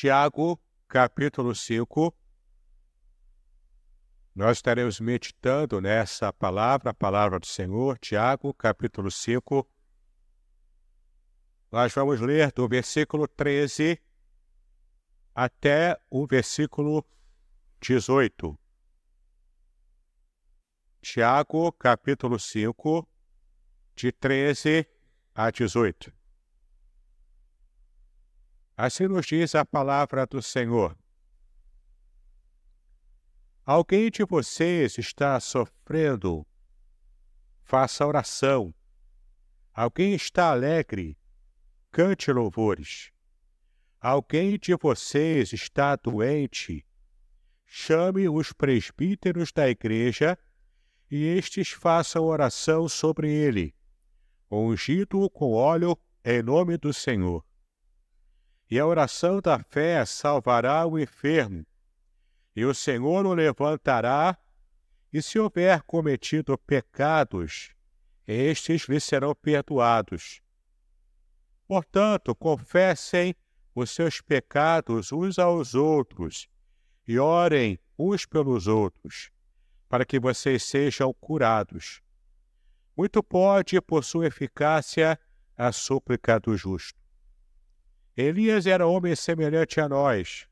Tiago, capítulo 5. Nós estaremos meditando nessa palavra, a palavra do Senhor, Tiago, capítulo 5. Nós vamos ler do versículo 13 até o versículo 18. Tiago, capítulo 5, de 13 a 18. Assim nos diz a palavra do Senhor. Alguém de vocês está sofrendo? Faça oração. Alguém está alegre? Cante louvores. Alguém de vocês está doente? Chame os presbíteros da igreja e estes façam oração sobre ele, ungido com óleo em nome do Senhor e a oração da fé salvará o enfermo, e o Senhor o levantará, e se houver cometido pecados, estes lhe serão perdoados. Portanto, confessem os seus pecados uns aos outros e orem uns pelos outros, para que vocês sejam curados. Muito pode, por sua eficácia, a súplica do justo. Elias era homem semelhante a nós,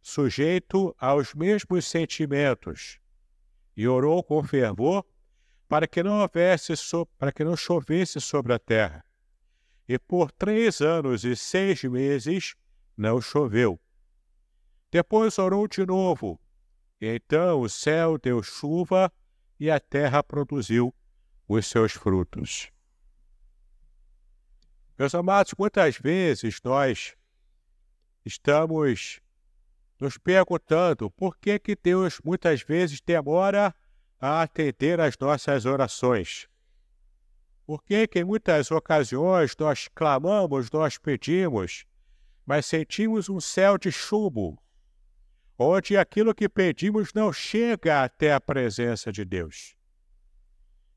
sujeito aos mesmos sentimentos, e orou com fervor para que não houvesse so para que não chovesse sobre a terra. E por três anos e seis meses não choveu. Depois orou de novo. E então o céu deu chuva e a terra produziu os seus frutos. Meus amados, quantas vezes nós estamos nos perguntando por que, que Deus muitas vezes demora a atender as nossas orações? Por que, que em muitas ocasiões nós clamamos, nós pedimos, mas sentimos um céu de chumbo, onde aquilo que pedimos não chega até a presença de Deus?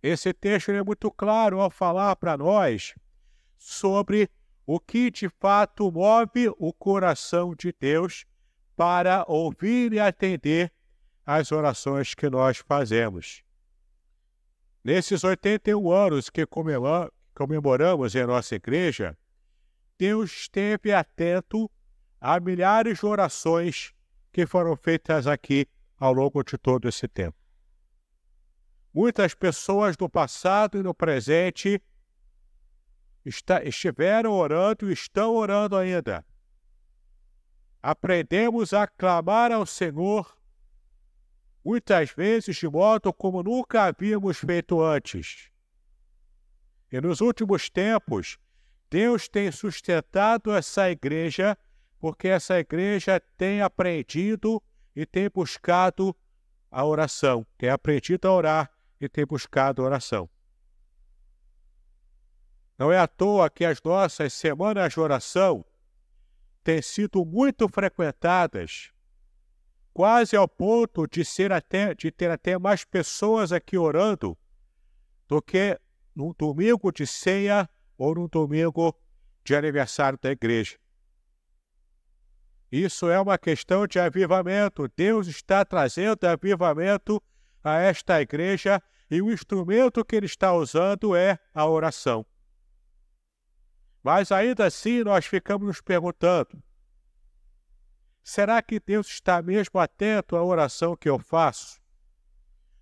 Esse texto é muito claro ao falar para nós sobre o que de fato move o coração de Deus para ouvir e atender as orações que nós fazemos. Nesses 81 anos que comemoramos em nossa igreja, Deus esteve atento a milhares de orações que foram feitas aqui ao longo de todo esse tempo. Muitas pessoas do passado e do presente está, estiveram orando e estão orando ainda. Aprendemos a clamar ao Senhor muitas vezes de modo como nunca havíamos feito antes. E nos últimos tempos, Deus tem sustentado essa igreja, porque essa igreja tem aprendido e tem buscado a oração, tem aprendido a orar e tem buscado a oração. Não é à toa que as nossas semanas de oração têm sido muito frequentadas, quase ao ponto de, ser até, de ter até mais pessoas aqui orando do que num domingo de ceia ou num domingo de aniversário da igreja. Isso é uma questão de avivamento. Deus está trazendo avivamento a esta igreja e o instrumento que ele está usando é a oração. Mas ainda assim nós ficamos nos perguntando: será que Deus está mesmo atento à oração que eu faço?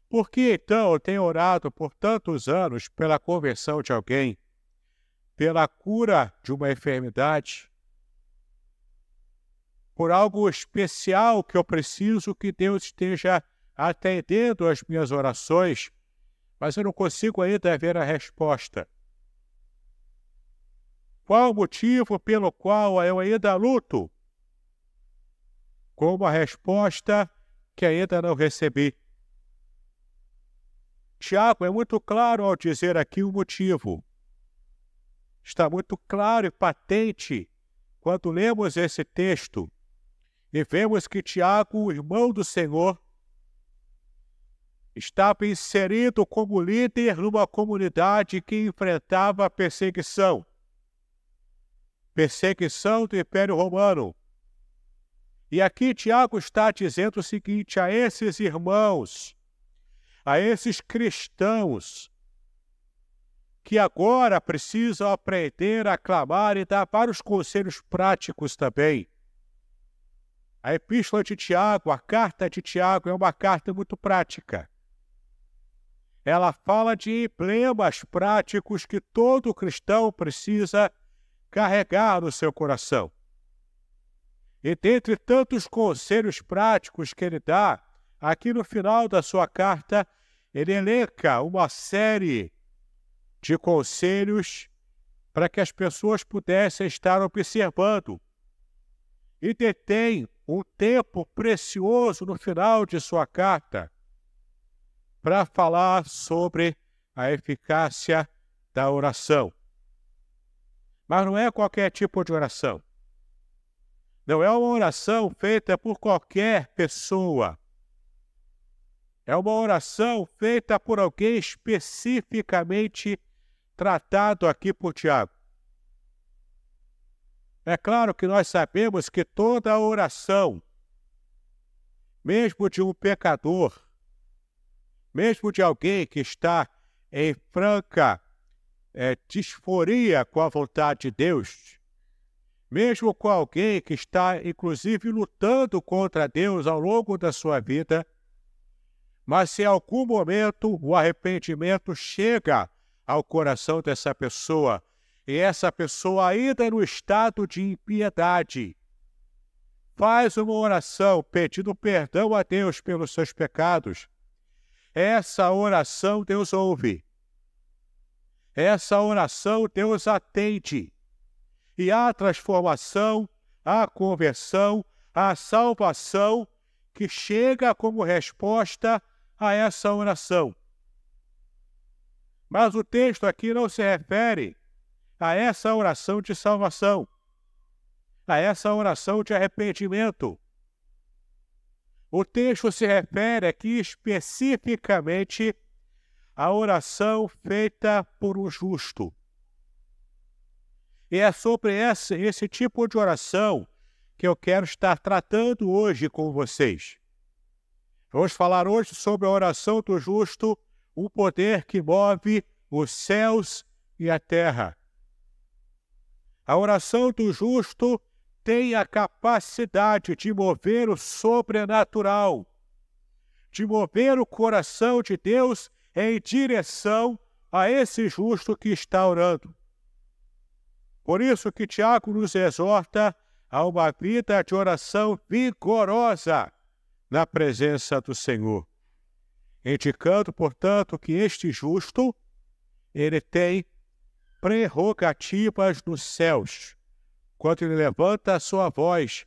Por que então eu tenho orado por tantos anos pela conversão de alguém, pela cura de uma enfermidade, por algo especial que eu preciso que Deus esteja atendendo às minhas orações, mas eu não consigo ainda ver a resposta? Qual o motivo pelo qual eu ainda luto? Com uma resposta que ainda não recebi. Tiago é muito claro ao dizer aqui o motivo. Está muito claro e patente quando lemos esse texto e vemos que Tiago, irmão do Senhor, estava inserido como líder numa comunidade que enfrentava perseguição perseguição do Império Romano. E aqui Tiago está dizendo o seguinte: a esses irmãos, a esses cristãos, que agora precisam aprender a clamar e dar vários conselhos práticos também. A epístola de Tiago, a carta de Tiago, é uma carta muito prática. Ela fala de emblemas práticos que todo cristão precisa carregar no seu coração. E dentre tantos conselhos práticos que ele dá, aqui no final da sua carta, ele elenca uma série de conselhos para que as pessoas pudessem estar observando. E detém um tempo precioso no final de sua carta para falar sobre a eficácia da oração. Mas não é qualquer tipo de oração. Não é uma oração feita por qualquer pessoa. É uma oração feita por alguém especificamente tratado aqui por Tiago. É claro que nós sabemos que toda oração, mesmo de um pecador, mesmo de alguém que está em franca é, disforia com a vontade de Deus, mesmo com alguém que está, inclusive, lutando contra Deus ao longo da sua vida, mas se em algum momento o arrependimento chega ao coração dessa pessoa e essa pessoa ainda no estado de impiedade, faz uma oração pedindo perdão a Deus pelos seus pecados. Essa oração Deus ouve essa oração Deus atende. E há transformação, há conversão, há salvação que chega como resposta a essa oração. Mas o texto aqui não se refere a essa oração de salvação, a essa oração de arrependimento. O texto se refere aqui especificamente a oração feita por um justo. E é sobre esse, esse tipo de oração que eu quero estar tratando hoje com vocês. Vamos falar hoje sobre a oração do justo, o poder que move os céus e a terra. A oração do justo tem a capacidade de mover o sobrenatural, de mover o coração de Deus em direção a esse justo que está orando. Por isso que Tiago nos exorta a uma vida de oração vigorosa na presença do Senhor, indicando, portanto, que este justo ele tem prerrogativas nos céus, quando ele levanta a sua voz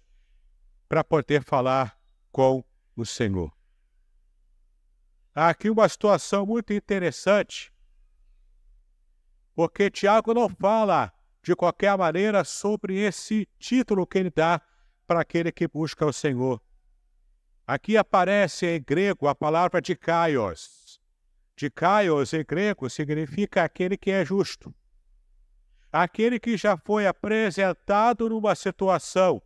para poder falar com o Senhor aqui uma situação muito interessante, porque Tiago não fala de qualquer maneira sobre esse título que ele dá para aquele que busca o Senhor. Aqui aparece em grego a palavra de kaios. De kaios em grego significa aquele que é justo. Aquele que já foi apresentado numa situação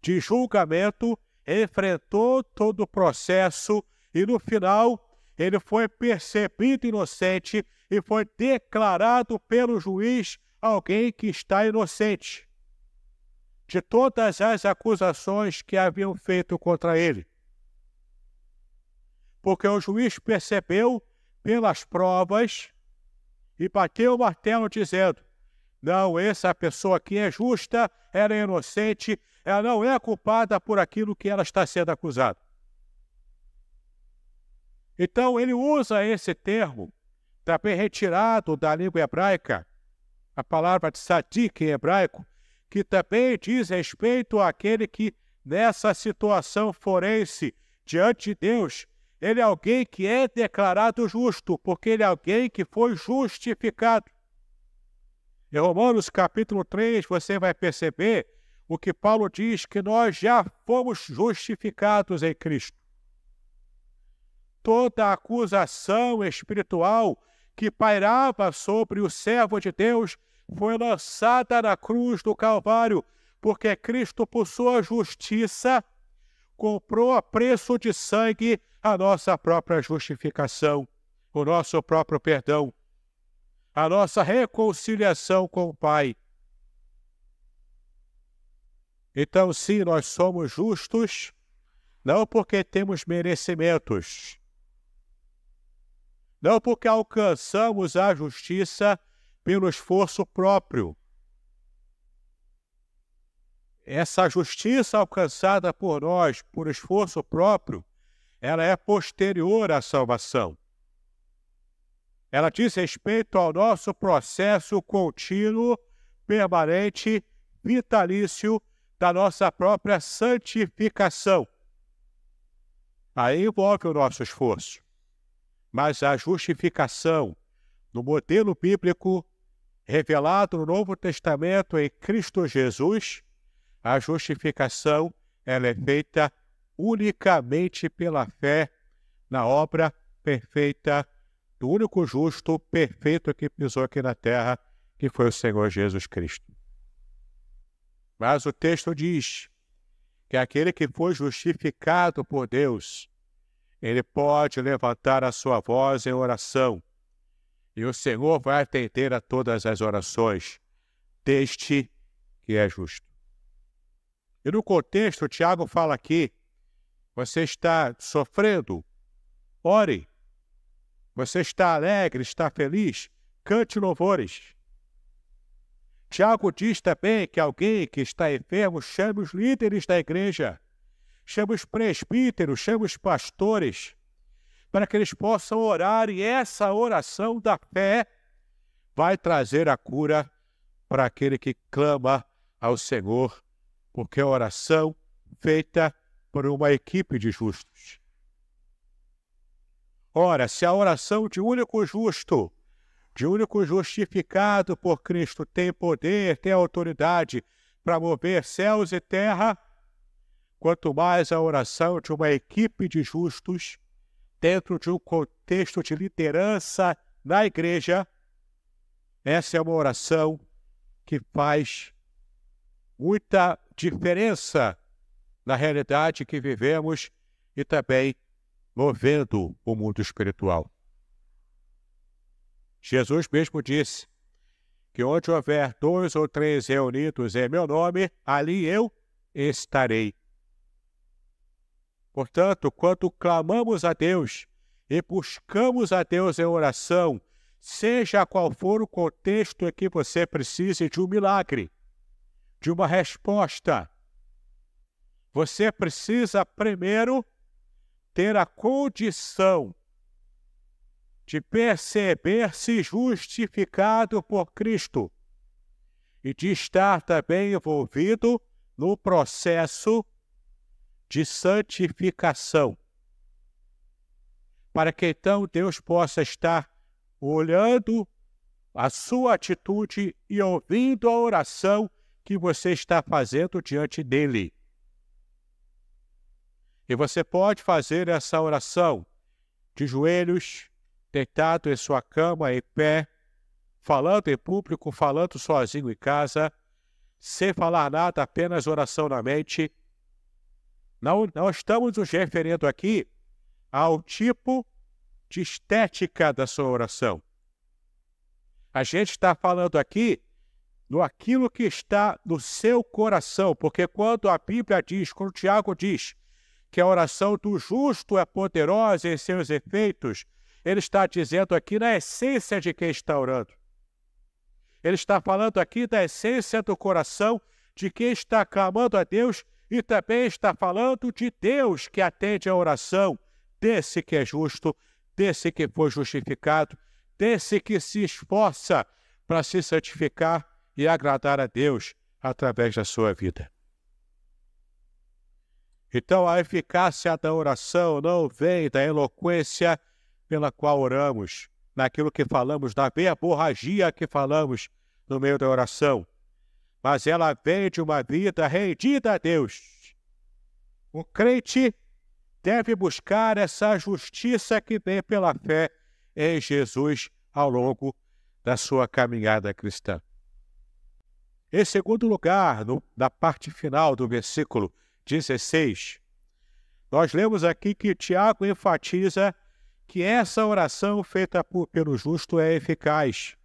de julgamento, enfrentou todo o processo e no final ele foi percebido inocente e foi declarado pelo juiz alguém que está inocente de todas as acusações que haviam feito contra ele. Porque o juiz percebeu pelas provas e bateu o martelo dizendo: Não, essa pessoa aqui é justa, ela é inocente, ela não é culpada por aquilo que ela está sendo acusada. Então, ele usa esse termo, também retirado da língua hebraica, a palavra tzadik em hebraico, que também diz respeito àquele que, nessa situação forense, diante de Deus, ele é alguém que é declarado justo, porque ele é alguém que foi justificado. Em Romanos capítulo 3, você vai perceber o que Paulo diz que nós já fomos justificados em Cristo toda acusação espiritual que pairava sobre o servo de Deus foi lançada na cruz do Calvário, porque Cristo, por sua justiça, comprou a preço de sangue a nossa própria justificação, o nosso próprio perdão, a nossa reconciliação com o Pai. Então, sim, nós somos justos, não porque temos merecimentos, não porque alcançamos a justiça pelo esforço próprio. Essa justiça alcançada por nós por esforço próprio, ela é posterior à salvação. Ela diz respeito ao nosso processo contínuo, permanente, vitalício da nossa própria santificação. Aí envolve o nosso esforço mas a justificação no modelo bíblico revelado no Novo Testamento em Cristo Jesus, a justificação ela é feita unicamente pela fé na obra perfeita do único justo perfeito que pisou aqui na terra, que foi o Senhor Jesus Cristo. Mas o texto diz que aquele que foi justificado por Deus ele pode levantar a sua voz em oração, e o Senhor vai atender a todas as orações deste que é justo. E no contexto, Tiago fala aqui: você está sofrendo, ore. Você está alegre, está feliz, cante louvores. Tiago diz também que alguém que está enfermo chame os líderes da igreja chama os presbíteros, chama os pastores, para que eles possam orar e essa oração da fé vai trazer a cura para aquele que clama ao Senhor, porque é oração feita por uma equipe de justos. Ora, se a oração de único justo, de único justificado por Cristo, tem poder, tem autoridade para mover céus e terra, quanto mais a oração de uma equipe de justos dentro de um contexto de liderança na igreja. Essa é uma oração que faz muita diferença na realidade que vivemos e também movendo o mundo espiritual. Jesus mesmo disse que onde houver dois ou três reunidos em meu nome, ali eu estarei. Portanto, quando clamamos a Deus e buscamos a Deus em oração, seja qual for o contexto em que você precise de um milagre, de uma resposta, você precisa primeiro ter a condição de perceber-se justificado por Cristo e de estar também envolvido no processo de santificação, para que então Deus possa estar olhando a sua atitude e ouvindo a oração que você está fazendo diante dele. E você pode fazer essa oração de joelhos, deitado em sua cama, em pé, falando em público, falando sozinho em casa, sem falar nada, apenas oração na mente não, não estamos nos referindo aqui ao tipo de estética da sua oração. A gente está falando aqui no aquilo que está no seu coração, porque quando a Bíblia diz, quando Tiago diz que a oração do justo é poderosa em seus efeitos, ele está dizendo aqui na essência de quem está orando. Ele está falando aqui da essência do coração de quem está clamando a Deus e também está falando de Deus que atende a oração desse que é justo, desse que foi justificado, desse que se esforça para se santificar e agradar a Deus através da sua vida. Então, a eficácia da oração não vem da eloquência pela qual oramos, naquilo que falamos, na verborragia que falamos no meio da oração, mas ela de uma vida rendida a Deus. O crente deve buscar essa justiça que vem pela fé em Jesus ao longo da sua caminhada cristã. Em segundo lugar, no, na parte final do versículo 16, nós lemos aqui que Tiago enfatiza que essa oração feita por, pelo justo é eficaz.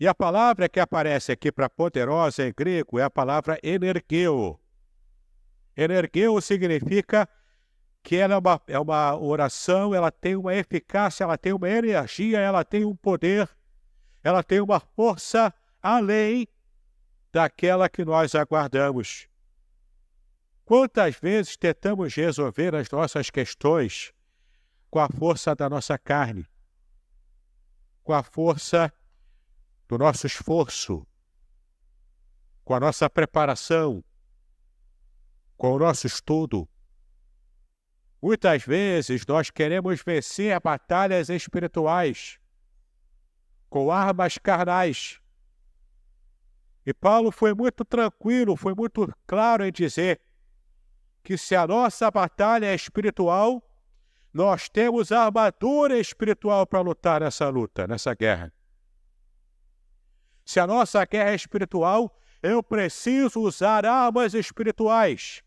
E a palavra que aparece aqui para poderosa em grego é a palavra energeu. Energeu significa que ela é uma, é uma oração, ela tem uma eficácia, ela tem uma energia, ela tem um poder, ela tem uma força além daquela que nós aguardamos. Quantas vezes tentamos resolver as nossas questões com a força da nossa carne, com a força do nosso esforço, com a nossa preparação, com o nosso estudo. Muitas vezes nós queremos vencer batalhas espirituais com armas carnais. E Paulo foi muito tranquilo, foi muito claro em dizer que se a nossa batalha é espiritual, nós temos a armadura espiritual para lutar nessa luta, nessa guerra. Se a nossa guerra é espiritual, eu preciso usar armas espirituais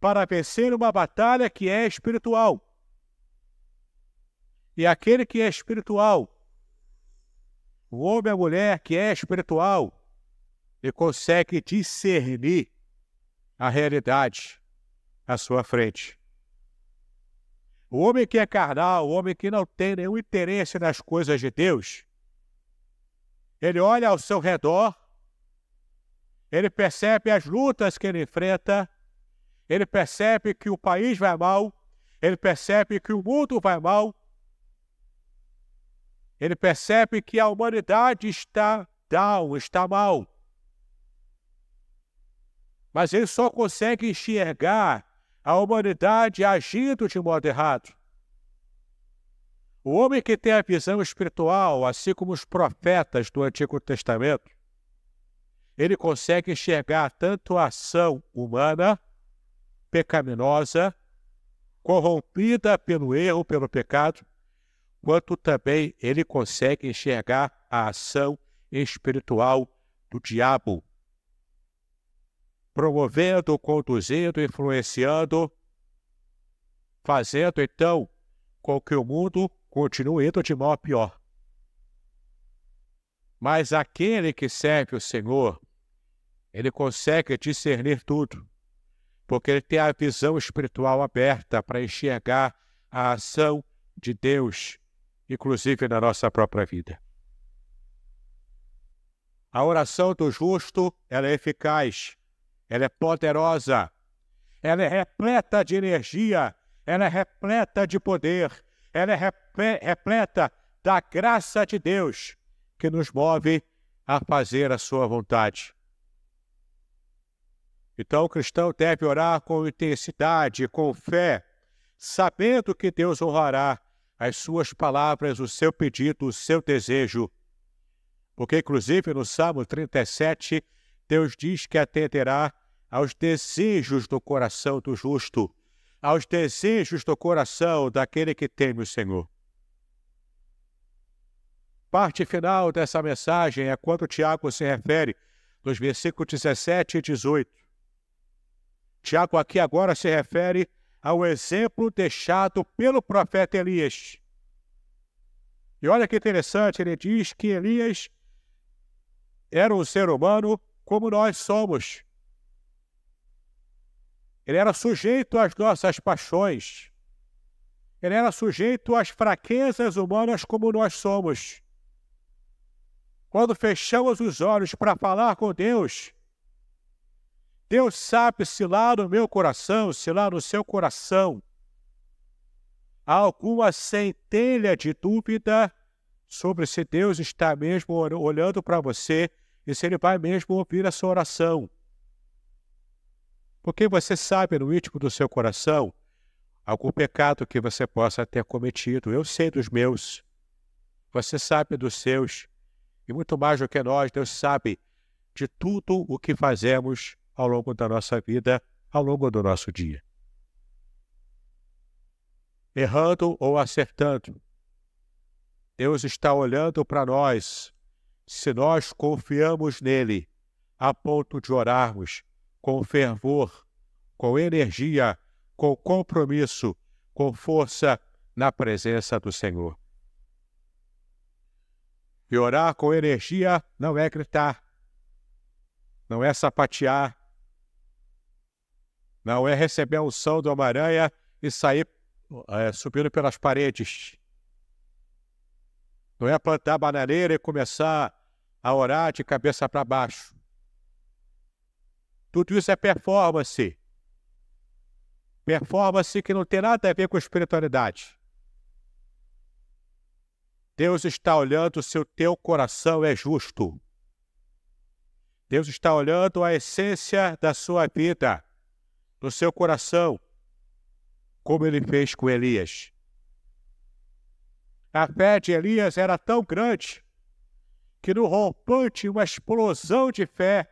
para vencer uma batalha que é espiritual. E aquele que é espiritual, o homem e a mulher que é espiritual, ele consegue discernir a realidade à sua frente. O homem que é carnal, o homem que não tem nenhum interesse nas coisas de Deus, ele olha ao seu redor, ele percebe as lutas que ele enfrenta, ele percebe que o país vai mal, ele percebe que o mundo vai mal, ele percebe que a humanidade está down, está mal. Mas ele só consegue enxergar a humanidade agindo de modo errado. O homem que tem a visão espiritual, assim como os profetas do Antigo Testamento, ele consegue enxergar tanto a ação humana, pecaminosa, corrompida pelo erro, pelo pecado, quanto também ele consegue enxergar a ação espiritual do diabo, promovendo, conduzindo, influenciando, fazendo então com que o mundo indo de mal a pior. Mas aquele que serve o Senhor, ele consegue discernir tudo, porque ele tem a visão espiritual aberta para enxergar a ação de Deus, inclusive na nossa própria vida. A oração do justo, ela é eficaz, ela é poderosa, ela é repleta de energia, ela é repleta de poder, ela é repleta da graça de Deus que nos move a fazer a sua vontade. Então, o cristão deve orar com intensidade, com fé, sabendo que Deus honrará as suas palavras, o seu pedido, o seu desejo. Porque, inclusive, no Salmo 37, Deus diz que atenderá aos desejos do coração do justo aos desejos do coração daquele que teme o Senhor. Parte final dessa mensagem é quando Tiago se refere nos versículos 17 e 18. Tiago aqui agora se refere ao exemplo deixado pelo profeta Elias. E olha que interessante, ele diz que Elias era um ser humano como nós somos. Ele era sujeito às nossas paixões. Ele era sujeito às fraquezas humanas como nós somos. Quando fechamos os olhos para falar com Deus, Deus sabe se lá no meu coração, se lá no seu coração, há alguma centelha de dúvida sobre se Deus está mesmo olhando para você e se ele vai mesmo ouvir a sua oração. Porque você sabe no íntimo do seu coração algum pecado que você possa ter cometido. Eu sei dos meus. Você sabe dos seus. E muito mais do que nós, Deus sabe de tudo o que fazemos ao longo da nossa vida, ao longo do nosso dia. Errando ou acertando, Deus está olhando para nós. Se nós confiamos nele a ponto de orarmos, com fervor, com energia, com compromisso, com força na presença do Senhor. E orar com energia não é gritar, não é sapatear, não é receber a unção do uma aranha e sair é, subindo pelas paredes. Não é plantar bananeira e começar a orar de cabeça para baixo. Tudo isso é performance. Performance que não tem nada a ver com espiritualidade. Deus está olhando se o teu coração é justo. Deus está olhando a essência da sua vida, do seu coração, como ele fez com Elias. A fé de Elias era tão grande que no rompante uma explosão de fé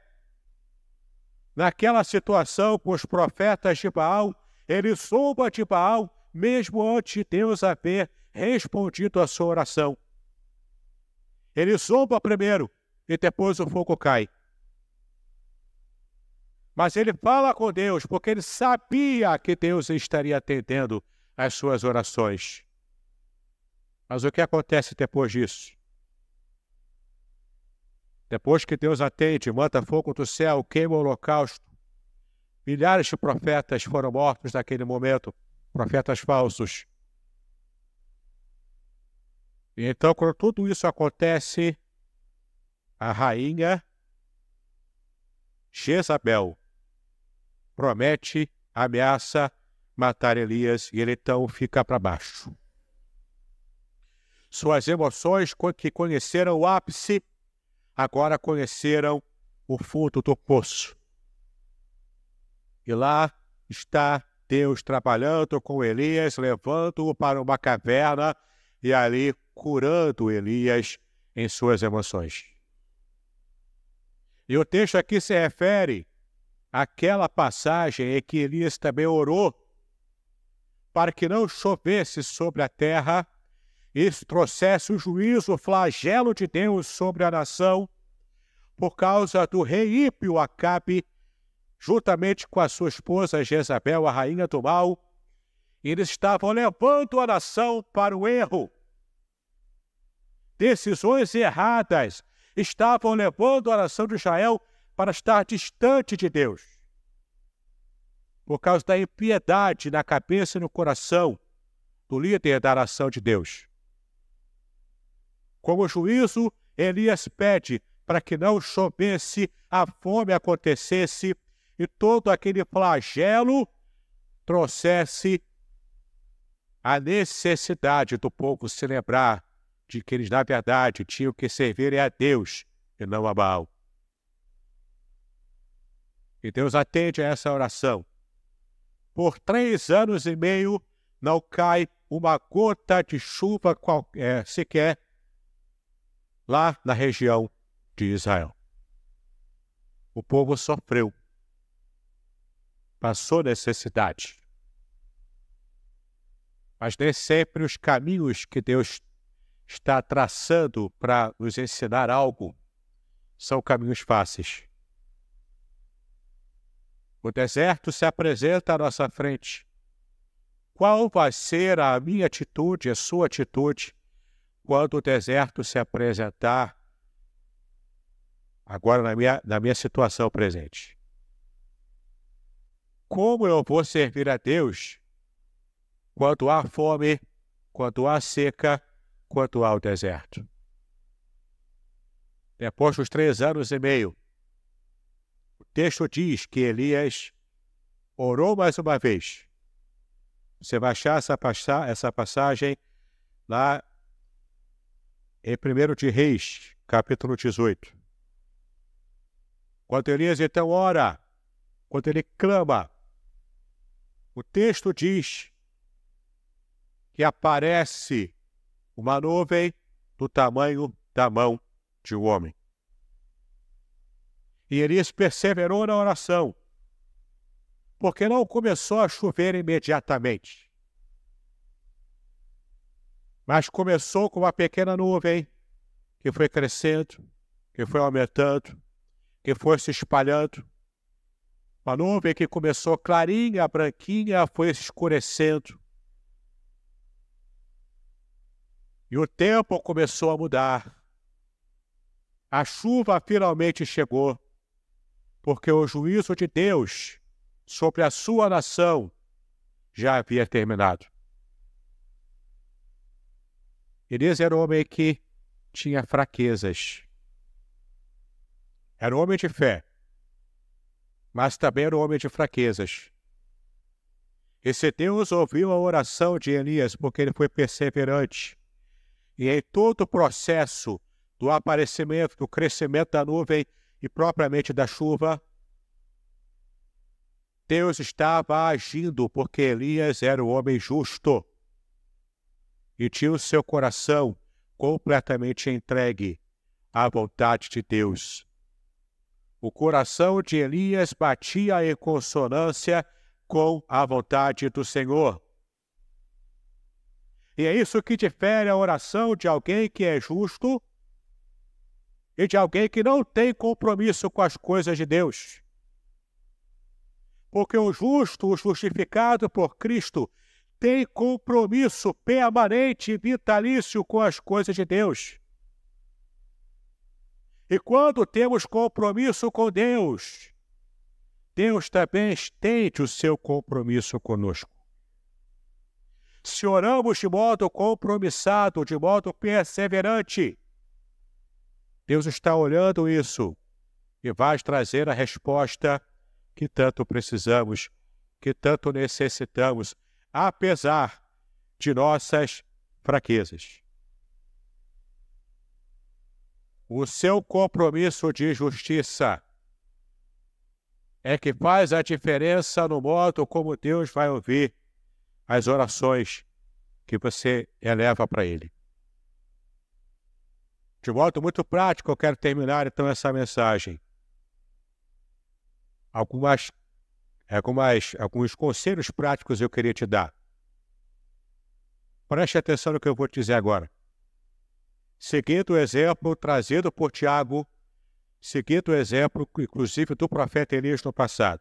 Naquela situação com os profetas de Baal, ele soube de Baal, mesmo antes de Deus haver respondido à sua oração. Ele zomba primeiro e depois o fogo cai. Mas ele fala com Deus porque ele sabia que Deus estaria atendendo às suas orações. Mas o que acontece depois disso? Depois que Deus atende, manda fogo do céu, queima o holocausto. Milhares de profetas foram mortos naquele momento, profetas falsos. E então, quando tudo isso acontece, a rainha Jezabel promete, ameaça matar Elias e ele então fica para baixo. Suas emoções que conheceram o ápice agora conheceram o fundo do poço. E lá está Deus trabalhando com Elias, levando-o para uma caverna e ali curando Elias em suas emoções. E o texto aqui se refere àquela passagem em que Elias também orou para que não chovesse sobre a terra esse processo, o juízo, o flagelo de Deus sobre a nação, por causa do rei ímpio Acabe, juntamente com a sua esposa Jezabel, a rainha do mal, eles estavam levando a nação para o erro. Decisões erradas estavam levando a nação de Israel para estar distante de Deus. Por causa da impiedade na cabeça e no coração do líder da nação de Deus. Como juízo, Elias pede para que não chovesse, a fome acontecesse e todo aquele flagelo trouxesse a necessidade do povo se lembrar de que eles, na verdade, tinham que servir a Deus e não a Baal. E Deus atende a essa oração. Por três anos e meio não cai uma gota de chuva qualquer, eh, sequer lá na região de Israel. O povo sofreu, passou necessidade. Mas nem sempre os caminhos que Deus está traçando para nos ensinar algo são caminhos fáceis. O deserto se apresenta à nossa frente. Qual vai ser a minha atitude, a sua atitude, quando o deserto se apresentar, agora na minha, na minha situação presente, como eu vou servir a Deus quanto há fome, quanto há seca, quanto há o deserto? Depois dos três anos e meio, o texto diz que Elias orou mais uma vez. Você vai achar essa, passagem lá em 1 de Reis, capítulo 18. Quando Elias então ora, quando ele clama, o texto diz que aparece uma nuvem do tamanho da mão de um homem. E Elias perseverou na oração, porque não começou a chover imediatamente. Mas começou com uma pequena nuvem que foi crescendo, que foi aumentando, que foi se espalhando. Uma nuvem que começou clarinha, branquinha, foi se escurecendo. E o tempo começou a mudar. A chuva finalmente chegou, porque o juízo de Deus sobre a sua nação já havia terminado. Elias era um homem que tinha fraquezas. Era um homem de fé, mas também era um homem de fraquezas. E se Deus ouviu a oração de Elias, porque ele foi perseverante, e em todo o processo do aparecimento, do crescimento da nuvem e propriamente da chuva, Deus estava agindo porque Elias era um homem justo e tinha o seu coração completamente entregue à vontade de Deus. O coração de Elias batia em consonância com a vontade do Senhor. E é isso que difere a oração de alguém que é justo e de alguém que não tem compromisso com as coisas de Deus. Porque o justo, o justificado por Cristo, tem compromisso permanente e vitalício com as coisas de Deus. E quando temos compromisso com Deus, Deus também estende o seu compromisso conosco. Se oramos de modo compromissado, de modo perseverante, Deus está olhando isso e vai trazer a resposta que tanto precisamos, que tanto necessitamos apesar de nossas fraquezas. O seu compromisso de justiça é que faz a diferença no modo como Deus vai ouvir as orações que você eleva para Ele. De modo muito prático, eu quero terminar então essa mensagem. Algumas é mais alguns é conselhos práticos eu queria te dar. Preste atenção no que eu vou te dizer agora. Seguindo o exemplo trazido por Tiago, seguindo o exemplo, inclusive, do profeta Elias no passado.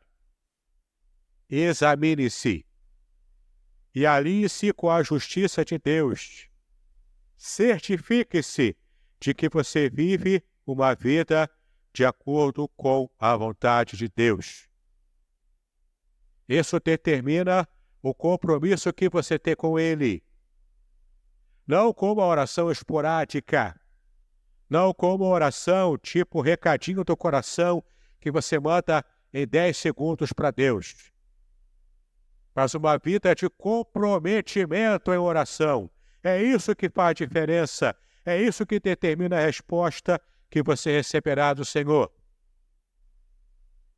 Examine-se e alie-se com a justiça de Deus. Certifique-se de que você vive uma vida de acordo com a vontade de Deus. Isso determina o compromisso que você tem com Ele. Não como a oração esporádica. Não como a oração tipo recadinho do coração que você manda em 10 segundos para Deus. Mas uma vida de comprometimento em oração. É isso que faz diferença. É isso que determina a resposta que você receberá do Senhor.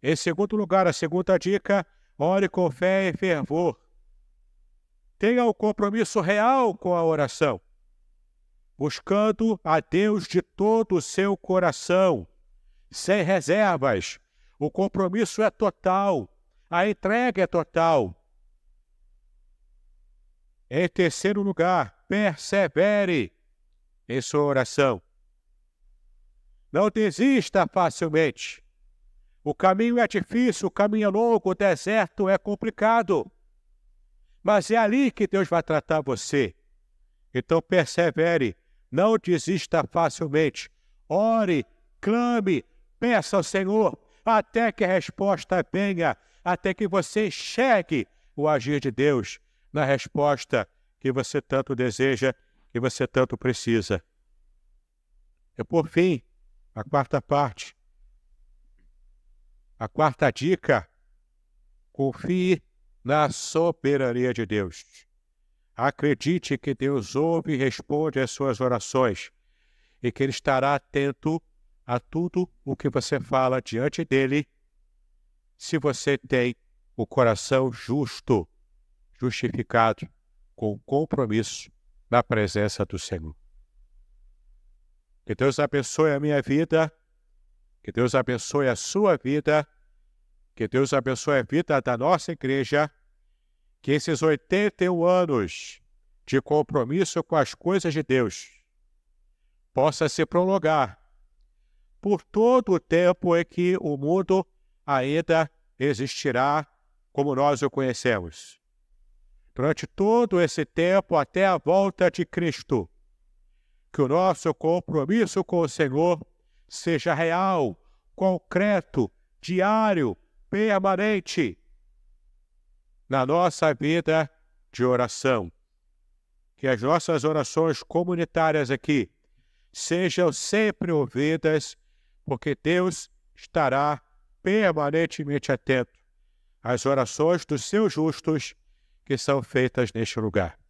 Em segundo lugar, a segunda dica Ore com fé e fervor. Tenha o um compromisso real com a oração, buscando a Deus de todo o seu coração, sem reservas. O compromisso é total, a entrega é total. Em terceiro lugar, persevere em sua oração. Não desista facilmente. O caminho é difícil, o caminho é longo, o deserto é complicado. Mas é ali que Deus vai tratar você. Então persevere, não desista facilmente. Ore, clame, peça ao Senhor, até que a resposta venha, até que você chegue o agir de Deus na resposta que você tanto deseja, que você tanto precisa. E por fim, a quarta parte a quarta dica: confie na soberania de Deus. Acredite que Deus ouve e responde às suas orações e que Ele estará atento a tudo o que você fala diante dele, se você tem o coração justo, justificado, com compromisso na presença do Senhor. Que Deus abençoe a minha vida que Deus abençoe a sua vida. Que Deus abençoe a vida da nossa igreja. Que esses 81 anos de compromisso com as coisas de Deus possa se prolongar por todo o tempo em que o mundo ainda existirá como nós o conhecemos. Durante todo esse tempo, até a volta de Cristo, que o nosso compromisso com o Senhor seja real, concreto, diário, permanente na nossa vida de oração. Que as nossas orações comunitárias aqui sejam sempre ouvidas, porque Deus estará permanentemente atento às orações dos seus justos que são feitas neste lugar.